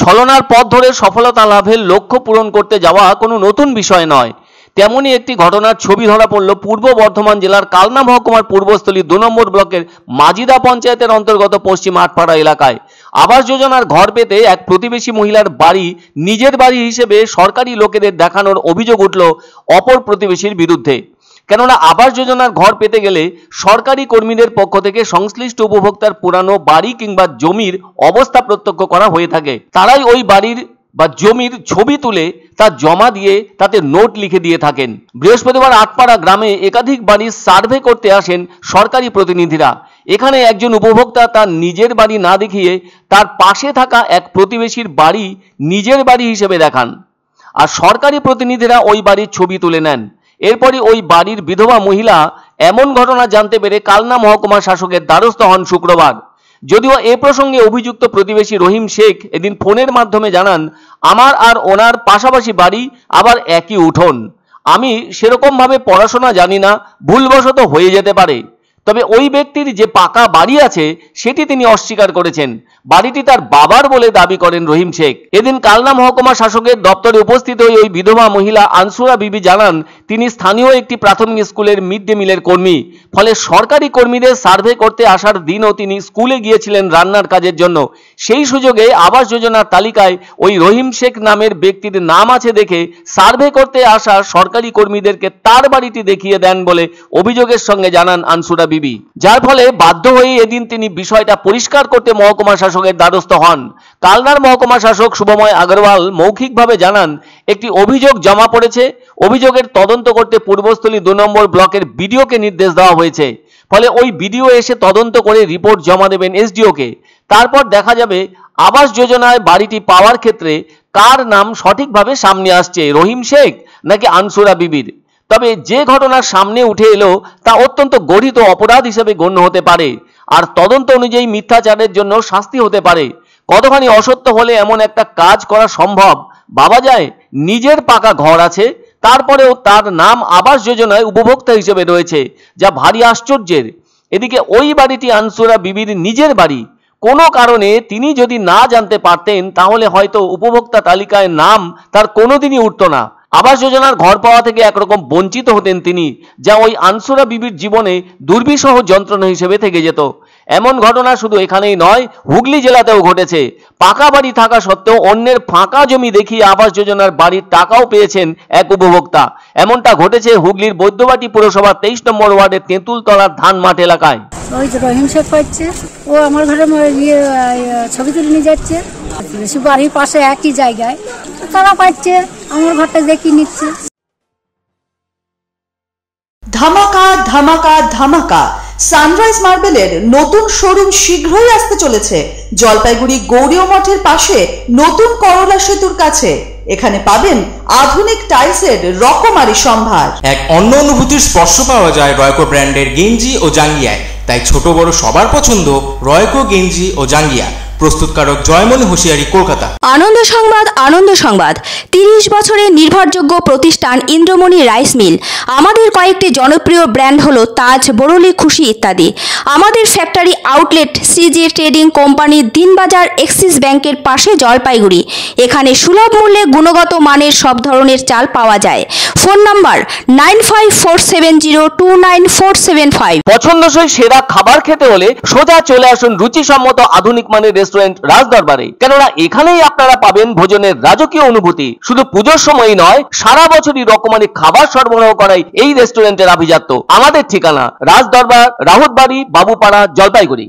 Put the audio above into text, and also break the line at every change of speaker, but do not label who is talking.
ছলনার পথ ধরে সফলতা লাভের লক্ষ্য পূরণ করতে যাওয়া কোনো নতুন বিষয় নয় তেমনই একটি ঘটনার ছবি ধরা পড়ল পূর্ব বর্ধমান জেলার কালনা মহকুমার পূর্বস্থলী দু নম্বর ব্লকের মাজিদা পঞ্চায়েতের অন্তর্গত পশ্চিম আটপাড়া এলাকায় আবাস যোজনার ঘর পেতে এক প্রতিবেশী মহিলার বাড়ি নিজের বাড়ি হিসেবে সরকারি লোকেদের দেখানোর অভিযোগ উঠল অপর প্রতিবেশীর বিরুদ্ধে কেননা আবাস যোজনার ঘর পেতে গেলে সরকারি কর্মীদের পক্ষ থেকে সংশ্লিষ্ট উপভোক্তার পুরানো বাড়ি কিংবা জমির অবস্থা প্রত্যক্ষ করা হয়ে থাকে তারাই ওই বাড়ির বা জমির ছবি তুলে তা জমা দিয়ে তাতে নোট লিখে দিয়ে থাকেন বৃহস্পতিবার আটপাড়া গ্রামে একাধিক বাড়ির সার্ভে করতে আসেন সরকারি প্রতিনিধিরা এখানে একজন উপভোক্তা তার নিজের বাড়ি না দেখিয়ে তার পাশে থাকা এক প্রতিবেশীর বাড়ি নিজের বাড়ি হিসেবে দেখান আর সরকারি প্রতিনিধিরা ওই বাড়ির ছবি তুলে নেন এরপরই ওই বাড়ির বিধবা মহিলা এমন ঘটনা জানতে পেরে কালনা মহকুমা শাসকের দ্বারস্থ হন শুক্রবার যদিও এ প্রসঙ্গে অভিযুক্ত প্রতিবেশী রহিম শেখ এদিন ফোনের মাধ্যমে জানান আমার আর ওনার পাশাপাশি বাড়ি আবার একই উঠোন আমি সেরকমভাবে পড়াশোনা জানি না ভুলবশত হয়ে যেতে পারে তবে ওই ব্যক্তির যে পাকা বাড়ি আছে সেটি তিনি অস্বীকার করেছেন বাড়িটি তার বাবার বলে দাবি করেন রহিম শেখ এদিন কালনা মহকুমা শাসকের দপ্তরে উপস্থিত হয়ে ওই বিধবা মহিলা আনসুরা বিবি জানান তিনি স্থানীয় একটি প্রাথমিক স্কুলের মিড ডে মিলের কর্মী ফলে সরকারি কর্মীদের সার্ভে করতে আসার দিনও তিনি স্কুলে গিয়েছিলেন রান্নার কাজের জন্য সেই সুযোগে আবাস যোজনার তালিকায় ওই রহিম শেখ নামের ব্যক্তির নাম আছে দেখে সার্ভে করতে আসা সরকারি কর্মীদেরকে তার বাড়িটি দেখিয়ে দেন বলে অভিযোগের সঙ্গে জানান আনসুরা বিবি যার ফলে বাধ্য হয়ে এদিন তিনি বিষয়টা পরিষ্কার করতে মহকুমা শাসকের দ্বারস্থ হন কালনার মহকুমা শাসক শুভময় আগরওয়াল মৌখিকভাবে জানান একটি অভিযোগ জমা পড়েছে অভিযোগের তদন্ত করতে পূর্বস্থলী দু নম্বর ব্লকের বিডিওকে নির্দেশ দেওয়া হয়েছে ফলে ওই বিডিও এসে তদন্ত করে রিপোর্ট জমা দেবেন এসডিওকে তারপর দেখা যাবে আবাস যোজনায় বাড়িটি পাওয়ার ক্ষেত্রে কার নাম সঠিকভাবে সামনে আসছে রহিম শেখ নাকি আনসুরা বিবির তবে যে ঘটনা সামনে উঠে এলো তা অত্যন্ত গঠিত অপরাধ হিসেবে গণ্য হতে পারে আর তদন্ত অনুযায়ী মিথ্যাচারের জন্য শাস্তি হতে পারে কতখানি অসত্য হলে এমন একটা কাজ করা সম্ভব বাবা যায় নিজের পাকা ঘর আছে তারপরেও তার নাম আবাস যোজনায় উপভোক্তা হিসেবে রয়েছে যা ভারী আশ্চর্যের এদিকে ওই বাড়িটি আনসুরা বিবির নিজের বাড়ি কোনো কারণে তিনি যদি না জানতে পারতেন তাহলে হয়তো উপভোক্তা তালিকায় নাম তার কোনোদিনই উঠত না আবাস যোজনার ঘর পাওয়া থেকে একরকম বঞ্চিত হতেন তিনি যা ওই আনসুরা বিবির জীবনে দুর্বিষহ যন্ত্রণা হিসেবে থেকে যেত এমন ঘটনা শুধু এখানেই নয় হুগলি জেলাতেও ঘটেছে পাকা বাড়ি থাকা সত্ত্বেও অন্যের ফাঁকা জমি দেখিয়ে আবাস যোজনার বাড়ির টাকাও পেয়েছেন এক উপভোক্তা এমনটা ঘটেছে হুগলির বৈদ্যবাটি পুরসভার তেইশ নম্বর ওয়ার্ডের তেঁতুলতলার ধান মাঠ এলাকায় ওই যে রহিম শেখ পাচ্ছে ও আমার ঘরে ইয়ে, ছবি তুলে নিয়ে যাচ্ছে বাড়ির পাশে একই জায়গায় তারা পাচ্ছে আমার ঘরটা দেখি নিচ্ছে ধামাকা ধামাকা ধামাকা সানরাইজ মার্বেলের নতুন শোরুম শীঘ্রই আসতে চলেছে জলপাইগুড়ি গৌরীয় মঠের পাশে নতুন করলা সেতুর কাছে এখানে পাবেন আধুনিক টাইলসের রকমারি সম্ভার এক অন্য অনুভূতির স্পর্শ পাওয়া যায় রয়কো ব্র্যান্ডের গেঞ্জি ও জাঙ্গিয়ায় তাই ছোট বড় সবার পছন্দ রয়কো গেঞ্জি ও জাঙ্গিয়া প্রস্তুতকারক জয়মল হোশিয়ারি কলকাতা আনন্দ সংবাদ আনন্দ সংবাদ তিরিশ বছরের নির্ভরযোগ্য প্রতিষ্ঠান ইন্দ্রমণি রাইস মিল আমাদের কয়েকটি জনপ্রিয় ব্র্যান্ড হলো তাজ বরলি খুশি ইত্যাদি আমাদের factory outlet CJ trading company Dinbazar Axis ব্যাংকের পাশে জলপাইগুড়ি এখানে সুলভ মূল্যে গুণগত মানের সব ধরনের চাল পাওয়া যায় phone number nine five four seven zero two nine four seven five পছন্দসই সেরা খাবার খেতে হলে সোজা চলে আসুন রুচিসম্মত আধুনিক মানের রেস্টুরেন্ট রেস্টুরেন্ট রাজদরবারে কেননা এখানেই আপনারা পাবেন ভোজনের রাজকীয় অনুভূতি শুধু পুজোর সময়ই নয় সারা বছরই রকমারি খাবার সরবরাহ করাই এই রেস্টুরেন্টের আভিজাত্য আমাদের ঠিকানা রাজদরবার রাহুতবাড়ি বাবুপাড়া জলপাইগুড়ি